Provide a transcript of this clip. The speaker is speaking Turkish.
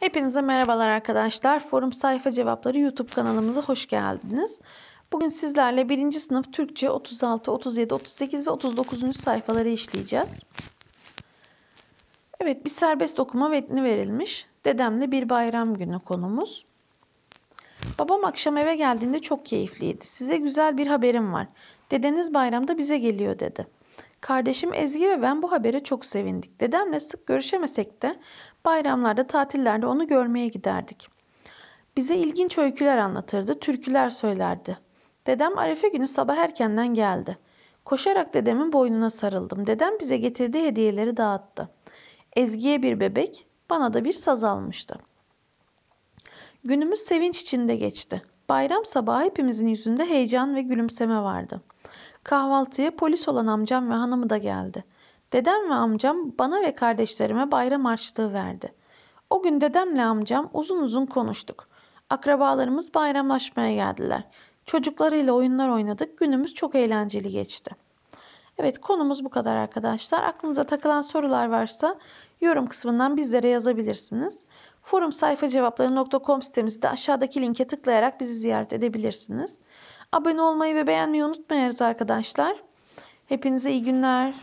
Hepinize merhabalar arkadaşlar. Forum Sayfa Cevapları YouTube kanalımıza hoş geldiniz. Bugün sizlerle 1. sınıf Türkçe 36, 37, 38 ve 39. sayfaları işleyeceğiz. Evet bir serbest okuma metni verilmiş. Dedemle bir bayram günü konumuz. Babam akşam eve geldiğinde çok keyifliydi. Size güzel bir haberim var. Dedeniz bayramda bize geliyor dedi. Kardeşim Ezgi ve ben bu habere çok sevindik. Dedemle sık görüşemesek de bayramlarda, tatillerde onu görmeye giderdik. Bize ilginç öyküler anlatırdı, türküler söylerdi. Dedem Arefe günü sabah erkenden geldi. Koşarak dedemin boynuna sarıldım. Dedem bize getirdiği hediyeleri dağıttı. Ezgi'ye bir bebek, bana da bir saz almıştı. Günümüz sevinç içinde geçti. Bayram sabahı hepimizin yüzünde heyecan ve gülümseme vardı. Kahvaltıya polis olan amcam ve hanımı da geldi. Dedem ve amcam bana ve kardeşlerime bayram harçlığı verdi. O gün dedemle amcam uzun uzun konuştuk. Akrabalarımız bayramlaşmaya geldiler. Çocuklarıyla oyunlar oynadık. Günümüz çok eğlenceli geçti. Evet konumuz bu kadar arkadaşlar. Aklınıza takılan sorular varsa yorum kısmından bizlere yazabilirsiniz. Forum sayfa cevapları.com sitemizde aşağıdaki linke tıklayarak bizi ziyaret edebilirsiniz. Abone olmayı ve beğenmeyi unutmayınız arkadaşlar. Hepinize iyi günler.